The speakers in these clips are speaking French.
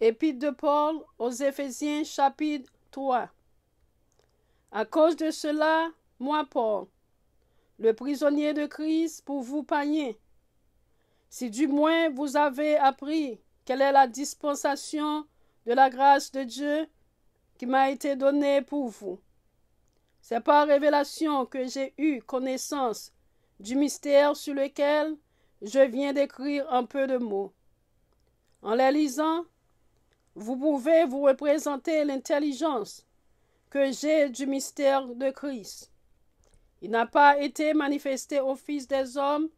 Épître de Paul aux Éphésiens chapitre 3. À cause de cela, moi Paul, le prisonnier de Christ pour vous payer, si du moins vous avez appris quelle est la dispensation de la grâce de Dieu qui m'a été donnée pour vous. C'est par révélation que j'ai eu connaissance du mystère sur lequel je viens d'écrire un peu de mots. En les lisant, vous pouvez vous représenter l'intelligence que j'ai du mystère de Christ. Il n'a pas été manifesté au Fils des hommes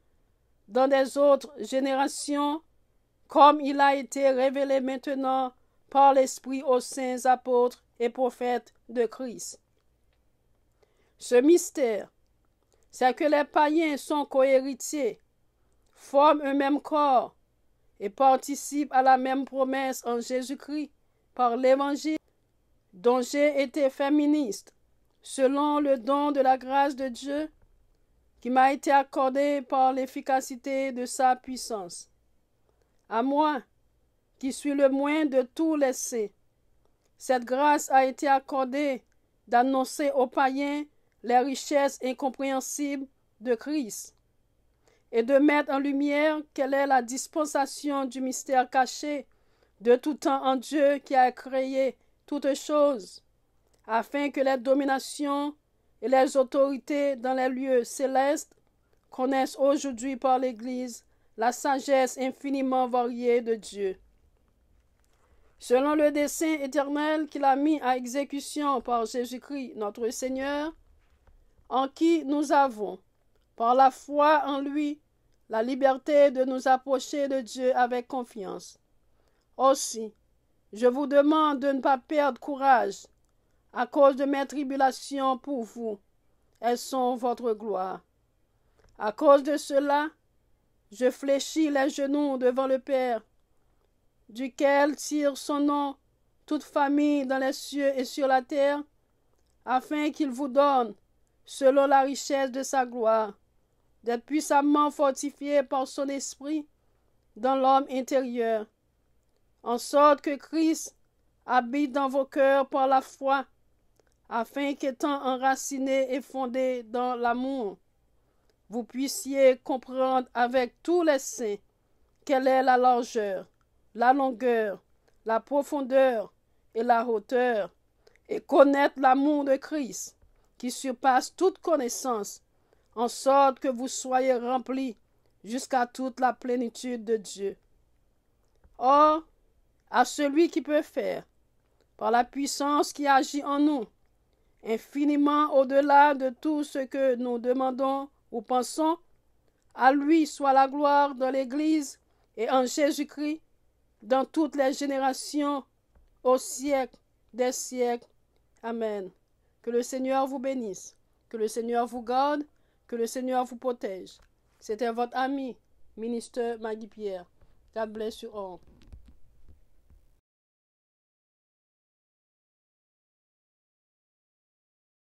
dans des autres générations, comme il a été révélé maintenant par l'Esprit aux saints apôtres et prophètes de Christ. Ce mystère, c'est que les païens sont cohéritiers, forment un même corps et participe à la même promesse en Jésus-Christ par l'Évangile dont j'ai été féministe, selon le don de la grâce de Dieu qui m'a été accordée par l'efficacité de sa puissance. À moi, qui suis le moins de tous laissé, cette grâce a été accordée d'annoncer aux païens les richesses incompréhensibles de Christ et de mettre en lumière quelle est la dispensation du mystère caché de tout temps en Dieu qui a créé toutes choses, afin que les dominations et les autorités dans les lieux célestes connaissent aujourd'hui par l'Église la sagesse infiniment variée de Dieu. Selon le dessein éternel qu'il a mis à exécution par Jésus-Christ notre Seigneur, en qui nous avons par la foi en lui, la liberté de nous approcher de Dieu avec confiance. Aussi, je vous demande de ne pas perdre courage à cause de mes tribulations pour vous. Elles sont votre gloire. À cause de cela, je fléchis les genoux devant le Père, duquel tire son nom toute famille dans les cieux et sur la terre, afin qu'il vous donne, selon la richesse de sa gloire, d'être puissamment fortifié par son esprit dans l'homme intérieur, en sorte que Christ habite dans vos cœurs par la foi, afin qu'étant enraciné et fondé dans l'amour, vous puissiez comprendre avec tous les saints quelle est la largeur, la longueur, la profondeur et la hauteur, et connaître l'amour de Christ qui surpasse toute connaissance en sorte que vous soyez remplis jusqu'à toute la plénitude de Dieu. Or, à celui qui peut faire, par la puissance qui agit en nous, infiniment au-delà de tout ce que nous demandons ou pensons, à lui soit la gloire dans l'Église et en Jésus-Christ, dans toutes les générations, au siècle des siècles. Amen. Que le Seigneur vous bénisse, que le Seigneur vous garde, que le Seigneur vous protège. C'était votre ami, ministre Maggie Pierre. God bless